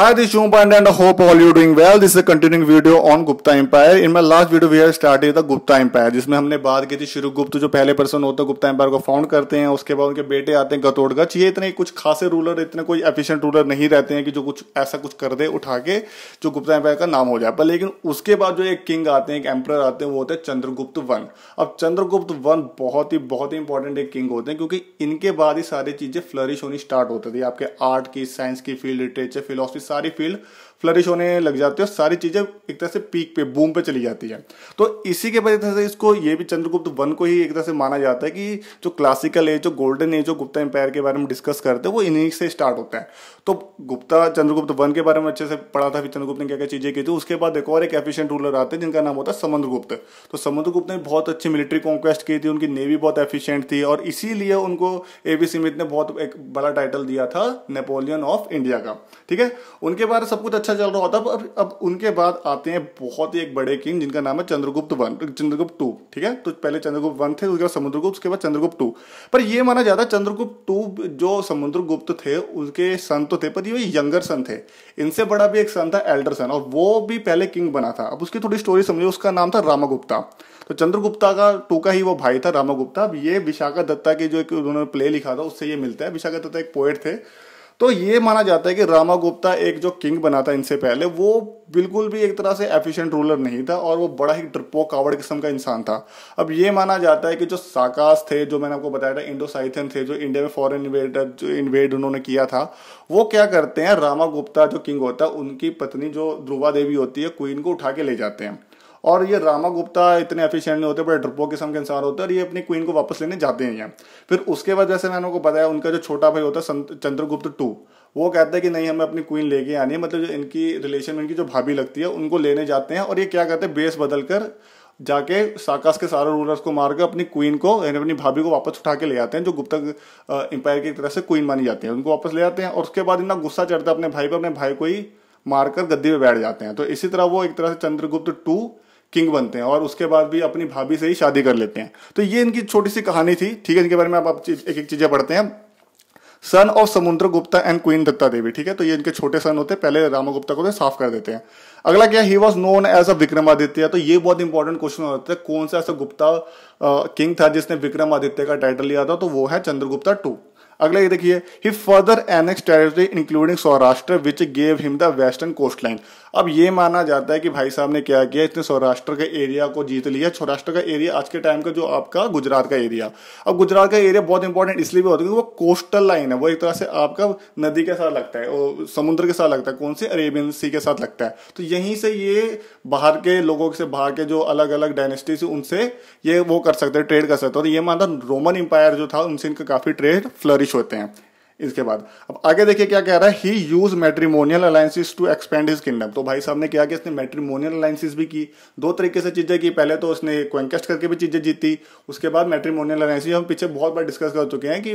Hi, this is Shumpand and I hope all you doing well. This is a continuing video on Gupta Empire. In my last video we have started the Gupta Empire जिसमें हमने बात की थी शुरू गुप्त जो पहले person होता है गुप्ता एम्पायर को फाउंड करते हैं उसके बाद उनके बेटे आते हैं गतोड़गच ये इतने कुछ खासे रूलर इतने कोई एफिशिएंट रूलर नहीं रहते हैं कि जो कुछ ऐसा कुछ कर दे उठा के जो गुप्ता एम्पायर का नाम हो जाए पर लेकिन उसके बाद जो एक किंग आते हैं एक एम्पर आते हैं वो होते हैं चंद्रगुप्त वन अब चंद्रगुप्त वन बहुत ही बहुत ही इंपॉर्टेंट एक किंग होते हैं क्योंकि इनके बाद ही सारी चीजें फ्लरिश होनी स्टार्ट होती थी आपके आर्ट की साइंस की फील्ड लिटरेचर फिलोसफी सारी फील्ड फ्लरिश होने लग जाते हैं सारी चीज़ें एक तरह से पीक पे बूम पे चली जाती है तो इसी के वजह से इसको ये भी चंद्रगुप्त वन को ही एक तरह से माना जाता है कि जो क्लासिकल एज जो गोल्डन एज जो गुप्ता एम्पायर के बारे में डिस्कस करते हैं वो इन्हीं से स्टार्ट होता है तो गुप्ता चंद्रगुप्त वन के बारे में अच्छे से पढ़ा था फिर चंद्रगुप्त ने क्या क्या चीज़ें की थी उसके बाद एक और एक एफिशियंट रूलर आते हैं जिनका नाम होता है समुद्रगुप्त तो समुद्रगुप्त ने बहुत अच्छी मिलिट्री कॉन्क्वेस्ट की थी उनकी नेवी बहुत एफिशियंट थी और इसीलिए उनको ए बी सिमित ने बहुत एक बड़ा टाइटल दिया था नेपोलियन ऑफ इंडिया का ठीक है उनके बारे सब कुछ अच्छा अच्छा चल रहा होता अब अब उनके बाद आते हैं बहुत ही एक बड़े किंग जिनका नाम है चंद्रगुप्त वन चंद्रगुप्त टू ठीक है तो पहले चंद्रगुप्त वन थे उसके बाद समुद्रगुप्त उसके बाद चंद्रगुप्त टू पर यह माना जाता है चंद्रगुप्त टू जो समुद्रगुप्त थे उनके सन तो थे पर ये यंगर सन थे इनसे बड़ा भी एक सन था एल्डर सन और वो भी पहले किंग बना था अब उसकी थोड़ी स्टोरी समझो उसका नाम था रामागुप्ता तो चंद्रगुप्ता का टू का ही वो भाई था रामागुप्ता अब ये विशाखा दत्ता के जो एक उन्होंने प्ले लिखा था उससे ये मिलता है विशाखा दत्ता एक पोएट थे तो ये माना जाता है कि रामा गुप्ता एक जो किंग बना था इनसे पहले वो बिल्कुल भी एक तरह से एफिशिएंट रूलर नहीं था और वो बड़ा ही ट्रिपो कावड़ किस्म का इंसान था अब ये माना जाता है कि जो साकास थे जो मैंने आपको बताया था इंडो साइथन थे जो इंडिया में फॉरेन इन्वेडर जो इन्वेड उन्होंने किया था वो क्या करते हैं रामा गुप्ता जो किंग होता है उनकी पत्नी जो ध्रुवा देवी होती है क्वीन को उठा के ले जाते हैं और ये रामा गुप्ता इतने एफिशिएंट नहीं होते बड़े ड्रपो किस्म के इंसान होते हैं और ये अपनी क्वीन को वापस लेने जाते हैं यहाँ फिर उसके बाद जैसे मैंने उनको बताया उनका जो छोटा भाई होता है चंद्रगुप्त टू वो कहता है कि नहीं हमें अपनी क्वीन लेके आनी है मतलब जो इनकी रिलेशन में इनकी जो भाभी लगती है उनको लेने जाते हैं और ये क्या करते हैं बेस बदल कर जाके साकास के सारे रूलर्स को मारकर अपनी क्वीन को यानी अपनी भाभी को वापस उठा के ले आते हैं जो गुप्ता एम्पायर की तरह से क्वीन मानी जाती है उनको वापस ले आते हैं और उसके बाद इतना गुस्सा चढ़ता है अपने भाई पर अपने भाई को ही मारकर गद्दी पे बैठ जाते हैं तो इसी तरह वो एक तरह से चंद्रगुप्त टू किंग बनते हैं और उसके बाद भी अपनी भाभी से ही शादी कर लेते हैं तो ये इनकी छोटी सी कहानी थी ठीक है इनके बारे में आप, एक एक चीजें पढ़ते हैं son of Samudra Gupta and queen Datta Devi ठीक है तो ये इनके छोटे सन होते हैं पहले रामा गुप्ता को साफ कर देते हैं अगला क्या he was known as a Vikramaditya तो ये बहुत इंपॉर्टेंट क्वेश्चन होता है कौन सा ऐसा गुप्ता किंग था जिसने विक्रमादित्य का टाइटल लिया था तो वो है चंद्रगुप्ता टू अगला ये देखिए he further annex territory including Saurashtra which gave him the western coast line अब ये माना जाता है कि भाई साहब ने क्या किया इसने सौराष्ट्र के एरिया को जीत लिया सौराष्ट्र का एरिया आज के टाइम का जो आपका गुजरात का एरिया अब गुजरात का एरिया बहुत इंपॉर्टेंट इसलिए भी होता है वो कोस्टल लाइन है वो एक तरह से आपका नदी के साथ लगता है समुद्र के साथ लगता है कौन से अरेबियन सी के साथ लगता है तो यहीं से ये बाहर के लोगों से बाहर के जो अलग अलग डायनेस्टीज उनसे ये वो कर सकते हैं ट्रेड कर सकते हैं तो ये मानता रोमन एम्पायर जो था उनसे इनका काफी ट्रेड फ्लरिश होते हैं इसके बाद अब आगे देखिए क्या कह रहा है he use matrimonial alliances to expand his kingdom तो भाई साहब ने क्या कि इसने मेट्रीमोनियल अलायसेज भी की दो तरीके से चीजें की पहले तो उसने क्वेंकेस्ट करके भी चीजें जीती उसके बाद मेट्रीमोनियल अलायसेज हम पीछे बहुत बार डिस्कस कर चुके हैं कि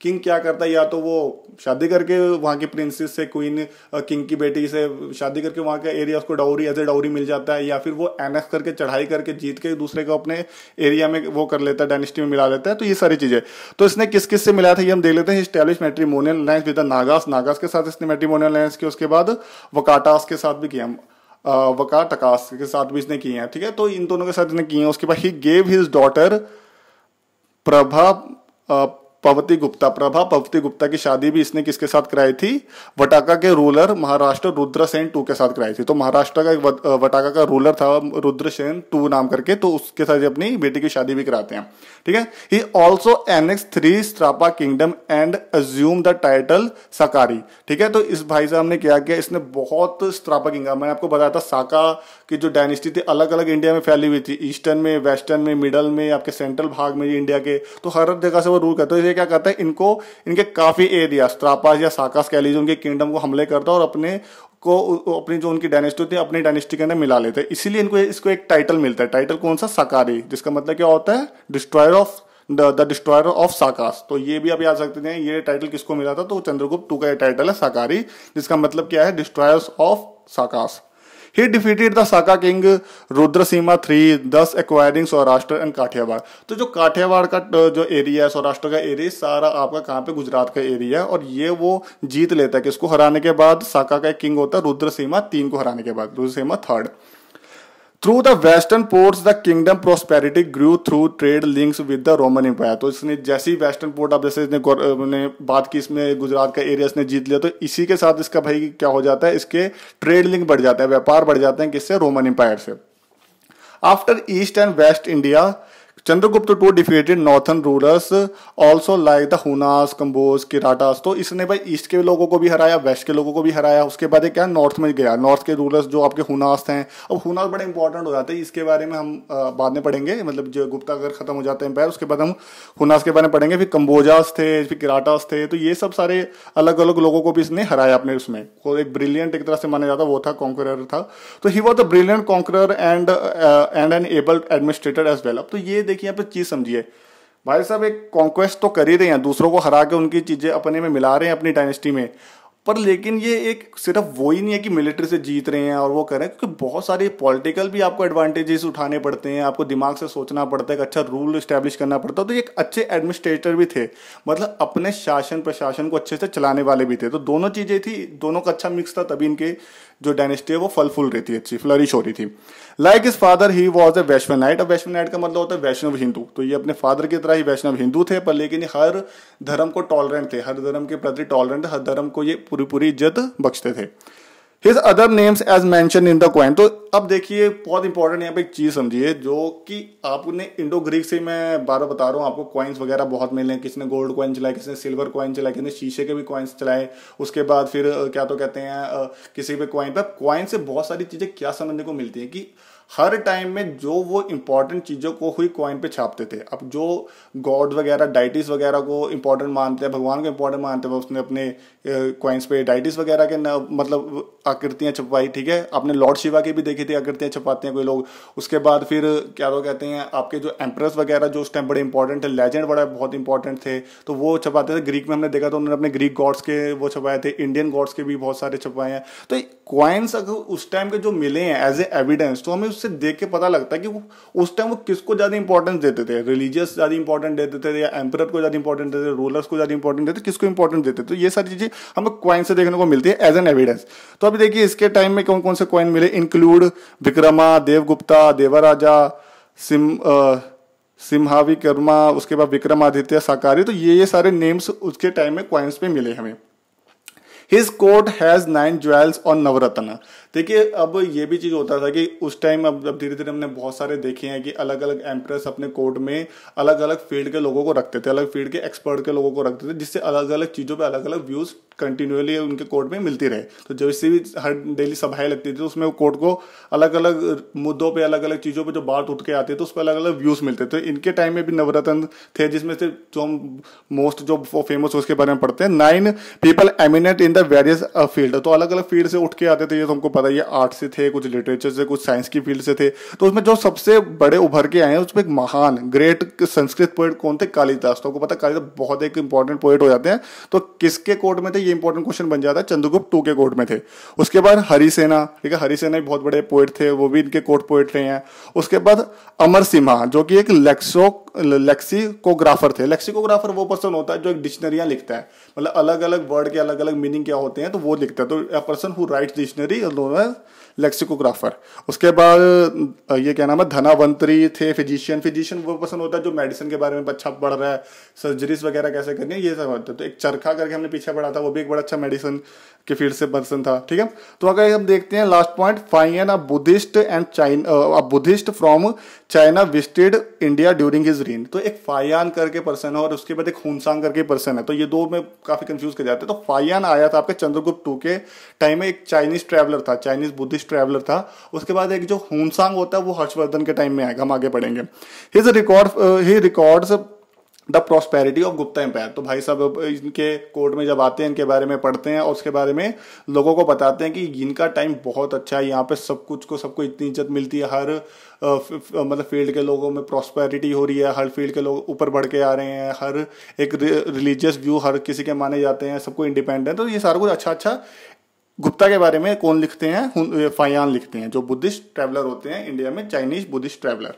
किंग क्या करता है या तो वो शादी करके वहां की प्रिंसेस से क्वीन किंग की बेटी से शादी करके वहां का एरिया उसको डाउरी एज ए डाउरी मिल जाता है या फिर वो एनएक्स करके चढ़ाई करके जीत के दूसरे को अपने एरिया में वो कर लेता है डायनेस्टी में मिला लेता है तो ये सारी चीजें तो इसने किस किस से मिला था ये हम देख लेते हैं हिस्टेब्लिश मैट्री matrimonial alliance with Nagas Nagas के साथ इसने मेट्रीमोनियल अलायंस किया उसके बाद वकाटास के साथ भी किया वकाटकास के साथ भी इसने किए हैं ठीक है तो इन दोनों के साथ इसने किए हैं उसके बाद he gave his daughter Prabhavati Gupta Prabha Prabhavati Gupta की शादी भी इसने किसके साथ कराई थी वटाका के रूलर महाराष्ट्र रुद्र सेन टू के साथ कराई थी तो महाराष्ट्र का एक वटाका का रूलर था रुद्र सेन टू नाम करके तो उसके साथ अपनी बेटी की शादी भी कराते हैं ठीक है ही ऑल्सो एनेक्स थ्री स्ट्रापा kingdom and assume the title Sakari ठीक है तो इस भाई साहब ने क्या किया इसने बहुत स्त्रापा किंगडम मैंने आपको बताया था साका की जो डायनेस्टी थी अलग अलग इंडिया में फैली हुई थी ईस्टर्न में वेस्टर्न में मिडल में आपके सेंट्रल भाग में इंडिया के तो हर जगह से वो रूल करते इसलिए क्या करता है इनको इनके काफी ए दिया स्त्रापास या साकास कह लीजिए उनके किंगडम को हमले करता है और अपने को अपनी जो उनकी डायनेस्टी होती है अपनी डायनेस्टी के अंदर मिला लेते हैं इसीलिए इनको इसको एक टाइटल मिलता है टाइटल कौन सा साकारी जिसका मतलब क्या होता है destroyer of the destroyer of Sakas तो ये भी आप याद सकते हैं ये टाइटल किसको मिला था तो चंद्रगुप्त टू का ये टाइटल है साकारी जिसका मतलब क्या है destroyers of Sakas defeated the Saka king Rudra Sima three thus acquiring Saurashtra and Kathiawar तो जो काठियावाड़ का जो एरिया है सौराष्ट्र का एरिया सारा आपका कहाँ पे गुजरात का एरिया है और ये वो जीत लेता है किसको हराने के बाद साका का एक किंग होता है रुद्रसीमा तीन को हराने के बाद Rudrasima third through the western ports the kingdom prosperity grew through trade links with the Roman empire तो इसने जैसे ही वेस्टर्न पोर्ट अब जैसे इसने बात की इसमें गुजरात का एरिया इसने जीत लिया तो इसी के साथ इसका भाई क्या हो जाता है इसके ट्रेड लिंक बढ़ जाते हैं व्यापार बढ़ जाते हैं किससे रोमन एम्पायर से after east and west India Chandragupta two defeated northern rulers also like the Hunas Kamboja Kiratas तो इसने भाई ईस्ट के लोगों को भी हराया वेस्ट के लोगों को भी हराया उसके बाद क्या नॉर्थ में गया नॉर्थ के रूलर्स जो आपके हुनास हैं अब हुनास बड़े इंपॉर्टेंट हो जाते हैं इसके बारे में हम बाद में पढ़ेंगे मतलब जो गुप्ता अगर खत्म हो जाते हैं एम्पायर उसके बाद हम हुनास के बारे में पढ़ेंगे फिर कंबोजास थे फिर किराटास थे तो ये सब सारे अलग अलग लोगों को भी इसने हराया अपने उसमें एक ब्रिलियंट एक तरह से माना जाता वो था कॉन्करर था तो he was a brilliant conqueror and and an abled administrator as well अब तो ये देखिए यहाँ पर चीज समझिए भाई साहब एक कॉन्क्वेस्ट तो कर ही रहे हैं दूसरों को हरा के उनकी चीजें अपने में मिला रहे हैं अपनी डायनेस्टी में पर लेकिन ये एक सिर्फ वो ही नहीं है कि मिलिट्री से जीत रहे हैं और वो कर रहे हैं क्योंकि बहुत सारे पॉलिटिकल भी आपको एडवांटेजेस उठाने पड़ते हैं आपको दिमाग से सोचना पड़ता है एक अच्छा रूल इस्टेब्लिश करना पड़ता है तो ये एक अच्छे एडमिनिस्ट्रेटर भी थे मतलब अपने शासन प्रशासन को अच्छे से चलाने वाले भी थे तो दोनों चीज़ें थी दोनों का अच्छा मिक्स था तभी इनके जो डायनेस्टी है वो फल फूल रहती थी अच्छी फ्लरिश हो रही थी like his father he was a Vaishnavite अब वैश्वन नाइट का मतलब होता है वैष्णव हिंदू तो ये अपने फादर की तरह ही वैष्णव हिंदू थे पर लेकिन हर धर्म को टॉलरेंट थे हर धर्म के प्रति टॉलरेंट हर धर्म को ये पूरी पूरी इज्जत बख्शते थे his other names as mention in the coin तो अब देखिए बहुत इंपॉर्टेंट यहाँ पे एक चीज़ समझिए जो कि आपने इंडो ग्रीक से मैं बार बता रहा हूँ आपको कॉइन्स वगैरह बहुत मिले हैं किसने गोल्ड क्वाइन चलाए किसने सिल्वर कॉइन चलाए किसने शीशे के भी क्वाइंस चलाए उसके बाद फिर क्या तो कहते हैं किसी भी कॉइन पर क्वाइन से बहुत सारी चीज़ें क्या समझने को मिलती है कि हर टाइम में जो वो इंपॉर्टेंट चीज़ों को हुई कॉइन पे छापते थे अब जो गॉड वगैरह डाइटिस वगैरह को इंपॉर्टेंट मानते हैं भगवान को इंपॉर्टेंट मानते हैं उसने अपने कॉइन्स पे डाइटिस वगैरह के न, मतलब आकृतियाँ छपवाई ठीक है आपने लॉर्ड शिवा की भी देखी थी आकृतियाँ छपाते हैं कोई लोग उसके बाद फिर क्या लोग कहते हैं आपके जो एम्प्रेस वगैरह जो उस टाइम बड़े इंपॉर्टेंट थे लेजेंड बड़ा बहुत इंपॉर्टेंट थे तो वो छपाते थे ग्रीक में हमने देखा तो उन्होंने अपने ग्रीक गॉड्स के वो छपाए थे इंडियन गॉड्स के भी बहुत सारे छपाए हैं तो कॉइन्स अगर उस टाइम के जो मिले हैं एज ए एविडेंस तो हमें उससे देख के पता लगता है कि उस टाइम वो किसको ज़्यादा इंपॉर्टेंस देते थे रिलीजियस ज़्यादा इंपॉर्टेंट देते थे या एम्पर को ज़्यादा इंपॉर्टेंट देते थे रूलर्स को ज़्यादा इंपॉर्टेंट देते किसको इंपॉर्टेंट देते तो ये सारी चीज़ें हमें क्वाइन से देखने को मिलती है एज एन एविडेंस तो अभी देखिए इसके टाइम में कौन कौन से क्वाइन मिले इंक्लूड विक्रमा देवगुप्ता देवराजा सिम सिम्हावी कर्मा उसके बाद विक्रमादित्य साकारी तो ये ये सारे नेम्स उसके टाइम में क्वाइंस पे मिले हमें his court has nine jewels और नवरत्न देखिए अब ये भी चीज़ होता था कि उस टाइम अब अब धीरे धीरे हमने बहुत सारे देखे हैं कि अलग अलग एम्प्रेस अपने कोर्ट में अलग अलग फील्ड के लोगों को रखते थे अलग फील्ड के एक्सपर्ट के लोगों को रखते थे जिससे अलग अलग चीज़ों पर अलग अलग व्यूज़ कंटिन्यूअली उनके कोर्ट में मिलती रहे तो जब इससे भी हर डेली सभाएं लगती थी तो उसमें कोर्ट को अलग अलग मुद्दों पे अलग अलग चीज़ों पे जो बात उठ के आती है तो उस पर अलग अलग व्यूज़ मिलते थे तो इनके टाइम में भी नवरत्न थे जिसमें से जो हम मोस्ट जो फेमस उसके बारे में पढ़ते हैं nine people eminent in the various field तो अलग अलग फील्ड से उठ के आते थे ये तो हमको पता ये आर्ट से थे कुछ लिटरेचर से कुछ साइंस की फील्ड से थे तो उसमें जो सबसे बड़े उभर के आए हैं उसमें एक महान ग्रेट संस्कृत पोइट कौन थे कालिदास तो आपको पता कालिदास बहुत एक इंपॉर्टेंट पोइट हो जाते हैं तो किसके कोर्ट में थे ये इंपॉर्टेंट क्वेश्चन बन जाता है चंद्रगुप्त टू के कोर्ट में थे उसके बाद हरिसेना ठीक है हरिसेना भी बहुत बड़े पोइट थे वो भी इनके कोर्ट पोइट रहे हैं उसके बाद अमर सिम्हा जो कि एक लेक्सोक लेक्सिकोग्राफर थे लेक्सिकोग्राफर वो पर्सन होता है जो एक डिक्शनरियाँ लिखता है मतलब अलग अलग वर्ड के अलग अलग मीनिंग क्या होते हैं तो वो लिखता है तो a person who writes dictionary lexicographer उसके बाद ये क्या नाम है धनावंतरी थे फिजिशियन फिजिशियन वो पसंद होता है जो मेडिसिन के बारे में अच्छा पढ़ रहा है सर्जरीज वगैरह कैसे करनी है ये सब होता है तो एक चरखा करके हमने पीछे पढ़ा था वो भी एक बड़ा अच्छा मेडिसिन के फील्ड से पर्सन था ठीक है तो अगर हम देखते हैं last point fine a Buddhist and China a Buddhist from China visited India during his reign तो एक फायान करके पर्सन है और उसके बाद एक हुनसांग करके पर्सन है तो ये दो में काफी कंफ्यूज कर जाते हैं तो फायान आया था आपके चंद्रगुप्त टू के टाइम में एक चाइनीज ट्रेवलर था चाइनीज बुद्धिस्ट ब्रिटिश ट्रेवलर था उसके बाद एक जो हुनसांग होता है वो हर्षवर्धन के टाइम में आएगा हम आगे पढ़ेंगे his record he record the prosperity of Gupta empire तो भाई साहब इनके कोर्ट में जब आते हैं इनके बारे में पढ़ते हैं और उसके बारे में लोगों को बताते हैं कि इनका टाइम बहुत अच्छा है यहाँ पे सब कुछ को सबको इतनी इज्जत मिलती है हर uh, uh, मतलब फील्ड के लोगों में प्रॉस्पेरिटी हो रही है हर फील्ड के लोग ऊपर बढ़ के आ रहे हैं हर एक रिलीजियस व्यू हर किसी के माने जाते हैं सबको इंडिपेंडेंट तो ये सारा कुछ अच्छा अच्छा गुप्ता के बारे में कौन लिखते हैं फायान लिखते हैं जो बुद्धिस्ट ट्रैवलर होते हैं इंडिया में चाइनीज बुद्धिस्ट ट्रैवलर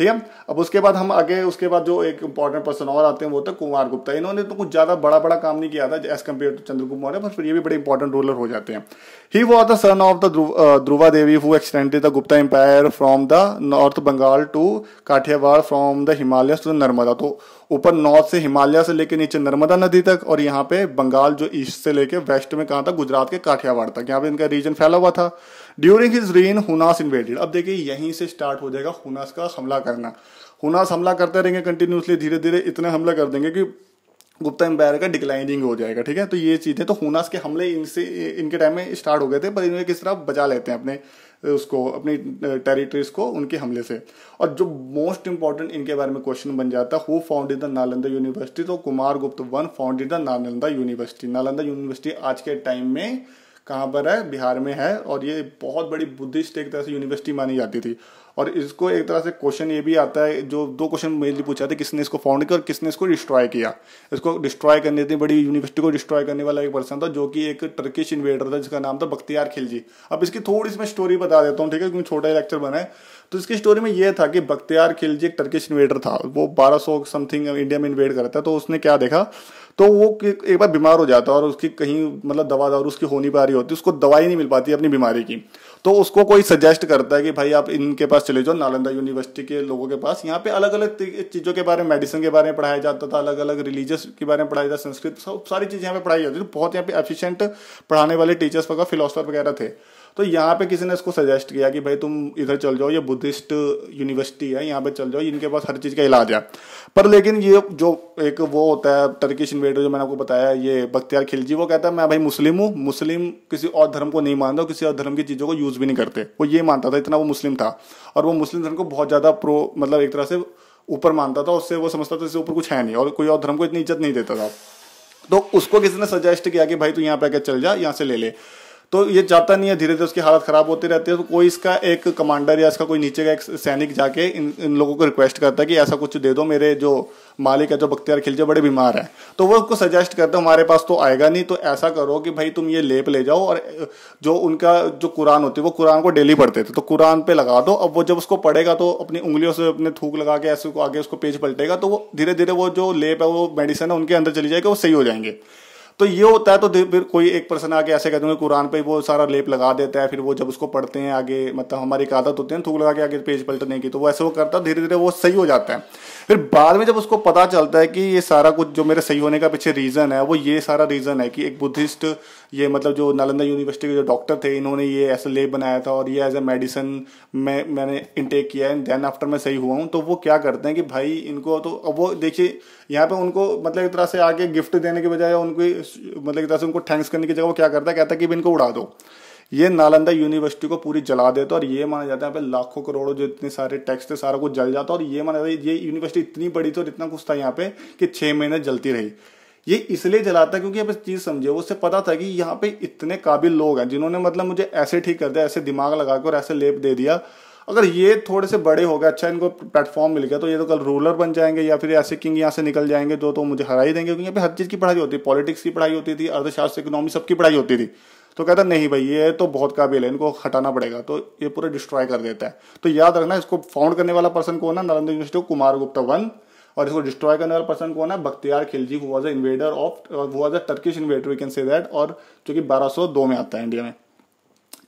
ठीक है अब उसके बाद हम आगे उसके बाद जो एक इंपॉर्टेंट पर्सन और आते हैं वो था तो कुमार गुप्ता इन्होंने तो कुछ ज्यादा बड़ा बड़ा काम नहीं किया था as compare to Chandragupta Maurya पर ये भी बड़े इंपॉर्टेंट रूलर हो जाते हैं he was the son of the Dhruva Devi who extended the Gupta empire from the north Bengal to Kathiawar from the Himalaya to Narmada तो ऊपर नॉर्थ से हिमालय से लेकर नीचे नर्मदा नदी तक और यहाँ पे बंगाल जो ईस्ट से लेकर वेस्ट में कहा था गुजरात के काठियावाड़ तक यहाँ पे इनका रीजन फैला हुआ था during his reign Hunas invaded अब देखिए यहीं से स्टार्ट हो जाएगा हुनास का हमला करना हुनास हमला करते रहेंगे कंटिन्यूसली धीरे धीरे इतना हमला कर देंगे कि गुप्ता एम्पायर का डिक्लाइनिंग हो जाएगा ठीक है तो ये चीज़ें तो हुनास के हमले इनसे इनके टाइम में स्टार्ट हो गए थे पर इन्हें किस तरह बचा लेते हैं अपने उसको अपनी टेरिटरीज को उनके हमले से और जो मोस्ट इंपॉर्टेंट इनके बारे में क्वेश्चन बन जाता है who found the Nalanda university तो Kumar Gupt one found the Nalanda university Nalanda university आज के टाइम में कहाँ पर है बिहार में है और ये बहुत बड़ी बुद्धिस्ट एक तरह से यूनिवर्सिटी मानी जाती थी और इसको एक तरह से क्वेश्चन ये भी आता है जो दो क्वेश्चन मेनली पूछा था किसने इसको फाउंड किया और किसने इसको डिस्ट्रॉय किया इसको डिस्ट्रॉय करने इतनी बड़ी यूनिवर्सिटी को डिस्ट्रॉय करने वाला एक पर्सन था जो कि एक टर्किश इन्वेडर था जिसका नाम था बख्तियार खिलजी अब इसकी थोड़ी सी मैं स्टोरी बता देता हूँ ठीक है क्योंकि छोटा लेक्चर बना है तो इसकी स्टोरी में यह था कि बख्तियार खिलजी एक टर्किश इन्वेडर था वो बारह समथिंग इंडिया में इन्वेड करता था तो उसने क्या देखा तो वो एक बार बीमार हो जाता है और उसकी कहीं मतलब दवा दारू उसकी होनी पा रही होती है उसको दवाई नहीं मिल पाती अपनी बीमारी की तो उसको कोई सजेस्ट करता है कि भाई आप इनके पास चले जाओ नालंदा यूनिवर्सिटी के लोगों के पास यहाँ पे अलग अलग चीज़ों के बारे में मेडिसिन के बारे में पढ़ाया जाता था अलग अलग रिलीजियस के बारे में पढ़ाया जाता संस्कृत सब सारी चीज़ें यहाँ पे पढ़ाई जाती थी बहुत यहाँ पे एफिशिएंट पढ़ाने वाले टीचर्स वगैरह फिलोसफर वगैरह थे तो यहाँ पे किसी ने इसको सजेस्ट किया कि भाई तुम इधर चल जाओ ये बुद्धिस्ट यूनिवर्सिटी है यहाँ पे चल जाओ इनके पास हर चीज़ का इलाज है पर लेकिन ये जो एक वो होता है टर्किश इन्वेडर जो मैंने आपको बताया ये बख्तियार खिलजी वो कहता है मैं भाई मुस्लिम हूँ मुस्लिम किसी और धर्म को नहीं मानता किसी और धर्म की चीज़ों को यूज़ भी नहीं करते वो ये मानता था इतना वो मुस्लिम था और वो मुस्लिम धर्म को बहुत ज़्यादा प्रो मतलब एक तरह से ऊपर मानता था उससे वो समझता था इससे ऊपर कुछ है नहीं और कोई और धर्म को इतनी इज्जत नहीं देता था तो उसको किसी ने सजेस्ट किया कि भाई तू यहाँ पे आके चल जा यहाँ से ले ले तो ये जाता नहीं है धीरे धीरे तो उसकी हालत खराब होती रहती है तो कोई इसका एक कमांडर या इसका कोई नीचे का एक सैनिक जाके इन इन लोगों को रिक्वेस्ट करता है कि ऐसा कुछ दे दो मेरे जो मालिक है जो बख्तियार खिलजे बड़े बीमार हैं तो वो उसको सजेस्ट करते हैं हमारे पास तो आएगा नहीं तो ऐसा करो कि भाई तुम ये लेप ले जाओ और जो उनका जो कुरान होती है वो कुरान को डेली पढ़ते थे तो कुरान पे लगा दो अब वो जब उसको पढ़ेगा तो अपनी उंगलियों से अपने थूक लगा के ऐसे आगे उसको पेज पलटेगा तो वो धीरे धीरे वो जो लेप है वो मेडिसिन है उनके अंदर चली जाएगी वो सही हो जाएंगे तो ये होता है तो फिर कोई एक पर्सन आगे ऐसे कहते हैं कुरान पे वो सारा लेप लगा देता है फिर वो जब उसको पढ़ते हैं आगे मतलब हमारी एक आदत होती है थूक लगा के आगे पेज पलटने की तो वो ऐसे वो करता है धीरे धीरे वो सही हो जाता है फिर बाद में जब उसको पता चलता है कि ये सारा कुछ जो मेरे सही होने का पीछे रीज़न है वो ये सारा रीज़न है कि एक बुद्धिस्ट ये मतलब जो नालंदा यूनिवर्सिटी के जो डॉक्टर थे इन्होंने ये ऐसा लेब बनाया था और ये एज ए मेडिसिन में मैंने इनटेक किया है देन आफ्टर मैं सही हुआ हूँ तो वो क्या करते हैं कि भाई इनको तो अब वो देखिए यहाँ पे उनको मतलब एक तरह से आगे गिफ्ट देने के बजाय उनको मतलब एक तरह से उनको थैंक्स करने की जगह वो क्या करता है कहता है कि इनको उड़ा दो ये नालंदा यूनिवर्सिटी को पूरी जला देता और ये माना जाता है यहाँ पे लाखों करोड़ों जो इतने सारे टैक्स थे सारा कुछ जल जाता और ये माना जाता है ये यूनिवर्सिटी इतनी बड़ी थी और इतना कुछ था यहाँ पे कि छः महीने जलती रही ये इसलिए जलाता है क्योंकि आप इस चीज़ समझे उससे पता था कि यहाँ पे इतने काबिल लोग हैं जिन्होंने मतलब मुझे ऐसे ठीक कर दिया ऐसे दिमाग लगा के और ऐसे लेप दे दिया अगर ये थोड़े से बड़े हो गए अच्छा इनको प्लेटफॉर्म मिल गया तो ये तो कल रूलर बन जाएंगे या फिर ऐसे किंग यहाँ से निकल जाएंगे जो तो मुझे हरा ही देंगे क्योंकि यहाँ पे हर चीज़ की पढ़ाई होती है पॉलिटिक्स की पढ़ाई होती थी अर्थशास्त्र इकोनॉमी सबकी पढ़ाई होती थी तो कहता नहीं भाई ये तो बहुत काबिल है इनको हटाना पड़ेगा तो ये पूरा डिस्ट्रॉय कर देता है तो याद रखना इसको फाउंड करने वाला पर्सन कौन है नालंदा यूनिवर्सिटी कुमार गुप्ता वन और इसको डिस्ट्रॉय करने वाला पर्सन कौन है बख्तियार खिलजी हुआ इन्वेडर ऑफ हुआ Turkish invader we can say that और जो कि बारह में आता है इंडिया में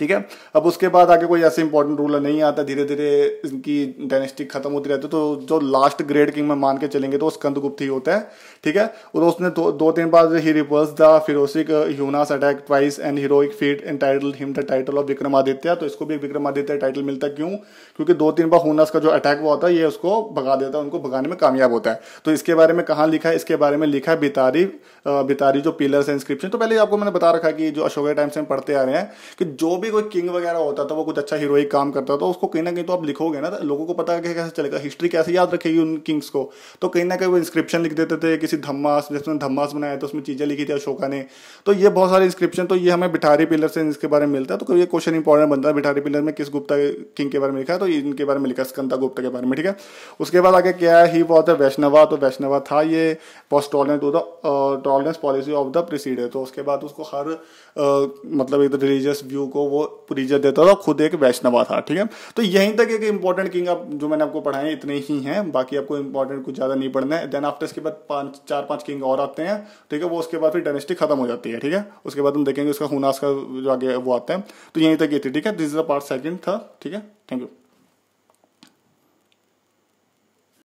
ठीक है अब उसके बाद आगे कोई ऐसे इंपॉर्टेंट रूलर नहीं आता धीरे धीरे इनकी डायनेस्टिक खत्म होती रहती है तो जो लास्ट ग्रेड किंग में मान के चलेंगे तो गुप्त ही होता है ठीक है और उसने दो, दो तीन बार he reverse the ferocious Hunas attack twice and heroic feat and title him the title of Vikramaditya तो इसको भी विक्रमादित्य टाइटल मिलता है क्यों क्योंकि दो तीन बार हुनास का जो अटैक हुआ होता है ये उसको भगा देता है उनको भगाने में कामयाब होता है तो इसके बारे में कहाँ लिखा है इसके बारे में लिखा है बितारी बितारी जो पिलर्स इंस्क्रिप्शन तो पहले आपको मैंने बता रखा कि जो अशोक टाइम्स में पढ़ते आ रहे हैं कि जो भी कोई किंग वगैरह होता था वो कुछ अच्छा हीरोइक काम करता था उसको कहीं ना कहीं तो आप लिखोगे ना तो लोगों को पता कैसे चलेगा हिस्ट्री कैसे याद रखेगी उन किंग्स को तो कहीं ना कहीं वो इंस्क्रिप्शन लिख देते थे किसी धम्मास जिसमें धम्मास बनाया था उसमें चीज़ें लिखी थी अशोका ने तो ये बहुत सारे इंस्क्रिप्शन तो ये हमें बिठारी पिलर से इसके बारे में मिलता है तो ये क्वेश्चन इंपॉर्टेंट बनता है बिठारी पिलर में किस गुप्ता किंग के बारे में लिखा है तो इनके बारे में लिखा स्कंदा गुप्ता के बारे में ठीक है उसके बाद आगे क्या है ही बहुत है वैष्णवा तो वैष्णवा था ये was to the tolerance policy of the preceder तो उसके बाद उसको हर uh, मतलब एक रिलीजियस तो व्यू को वो इज्जत देता था खुद एक वैष्णवा था ठीक है तो यहीं तक एक इंपॉर्टेंट किंग आप जो मैंने आपको पढ़ाए इतने ही हैं बाकी आपको इंपॉर्टेंट कुछ ज़्यादा नहीं पढ़ना है देन आफ्टर इसके बाद पाँच चार पाँच किंग और आते हैं ठीक है वो उसके बाद फिर डायनेस्टी खत्म हो जाती है ठीक है उसके बाद हम देखेंगे उसका हुनास का जो आगे वो आता है तो यहीं तक ये थी ठीक है this is the part second था ठीक है थैंक यू